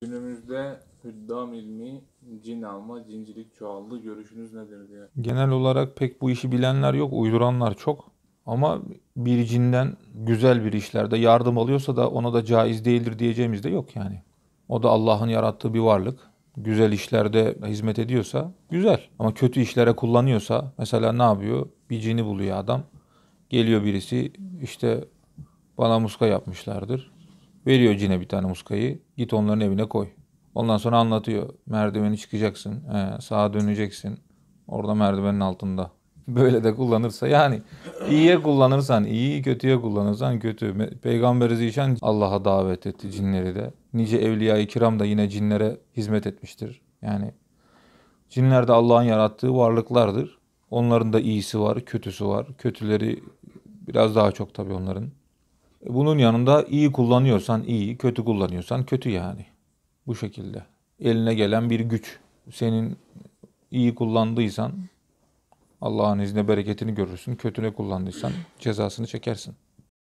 Günümüzde hüddam ilmi, cin alma, cincilik çoğaldı. Görüşünüz nedir diye. Genel olarak pek bu işi bilenler yok, uyduranlar çok. Ama bir cinden güzel bir işlerde yardım alıyorsa da ona da caiz değildir diyeceğimiz de yok yani. O da Allah'ın yarattığı bir varlık. Güzel işlerde hizmet ediyorsa güzel. Ama kötü işlere kullanıyorsa mesela ne yapıyor? Bir cini buluyor adam. Geliyor birisi işte bana muska yapmışlardır. Veriyor cine bir tane muskayı. Git onların evine koy. Ondan sonra anlatıyor. Merdiveni çıkacaksın. He, sağa döneceksin. Orada merdivenin altında. Böyle de kullanırsa yani iyiye kullanırsan iyi, kötüye kullanırsan kötü. Peygamberi Zişan Allah'a davet etti cinleri de. Nice evliya-i kiram da yine cinlere hizmet etmiştir. Yani cinler de Allah'ın yarattığı varlıklardır. Onların da iyisi var, kötüsü var. Kötüleri biraz daha çok tabii onların. Bunun yanında iyi kullanıyorsan iyi, kötü kullanıyorsan kötü yani. Bu şekilde. Eline gelen bir güç. Senin iyi kullandıysan Allah'ın izniyle bereketini görürsün. Kötüne kullandıysan cezasını çekersin.